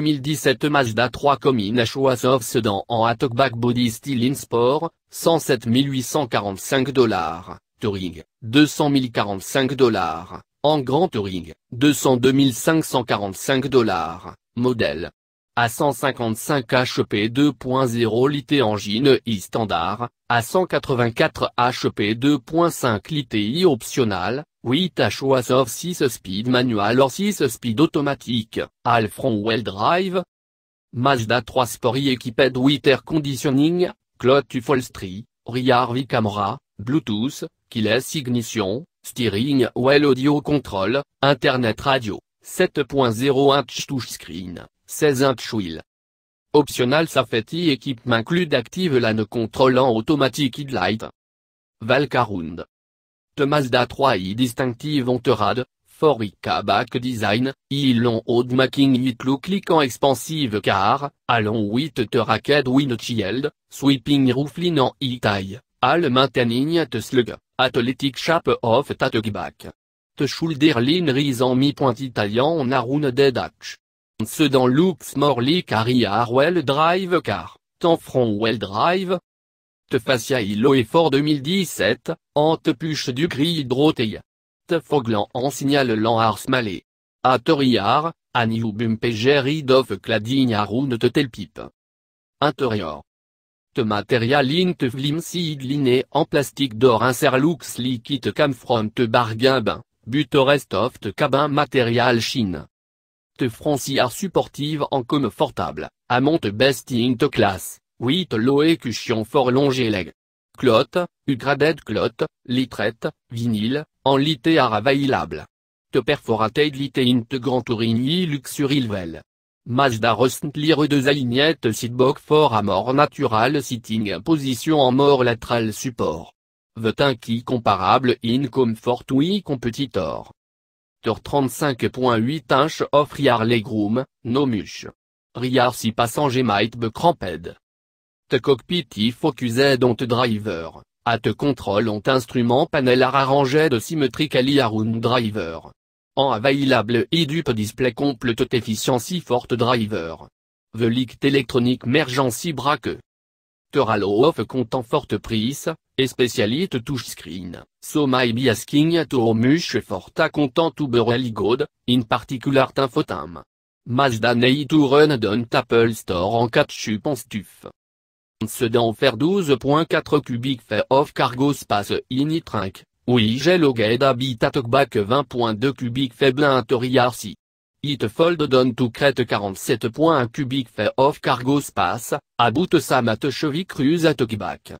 2017 Mazda 3 Comi Choice of Sedan en Back Body Style in Sport, 107 845 dollars, Touring, 200 045 dollars, en Grand Touring, 202 545 dollars, modèle. À 155 HP 2.0 litre engine i standard, à 184 HP 2.5 litre i optional, 8 choix was 6 speed manual or 6 speed automatique, all front l drive. Mazda 3 Sport equipped with air conditioning, cloth to Street, rear v camera, Bluetooth, keyless ignition, steering wheel audio control, internet radio, 7.0 inch touchscreen, 16 inch wheel. Optional safety equipment include active lane contrôlant automatic headlight. Valcaround thomas Mazda 3i distinctive rad, for back Design, ilon long old making it look expansive car, allons 8 the racket windshield, sweeping roofline en e-tie, all maintaining slug, athletic shape of that back. The shoulder line en mi-point italien on a dead hatch. Sedan looks more like a rear well drive car, ton front well drive, et effort 2017, te Puche du Gris te Foglant en signale l'an ars malé. A Toriar, te telpipe. Intérieur. Te material in te liné en plastique d'or inserlux liquide cam from te bargain rest of te cabin material chine. Te franciar supportive en confortable amont best in te classe. Huit Cushion fort long et Leg. Clotte, ugraded clotte, litrette, vinyle, en lité available. Te in te grand tourigny luxurilvel. Mazda rostli lire deux alignettes fort for à mort natural sitting position en mort latral support. Vetin qui comparable in comfort oui competitor. Tor 35.8 inch of les legroom, no mush. Riar si passant might be cramped cockpit if dont on driver, at control on instrument panel are de symétrique around driver. En available idup display complete efficiency forte driver. The leaked electronic mergency braque. Teralo of content forte price, et screen so screen. be asking to much fort a content to be in particular tinfotam Mazda ne to run don't Apple Store en catch-up stuff. Sedan faire 12.4 cubiques fait off cargo space in trink, oui j'ai logued habitat back 20.2 cubiques fait si It fold donne to crête 47.1 cubic fait off cargo space, about samat chevy cruise at back.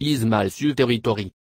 Is mal su territory.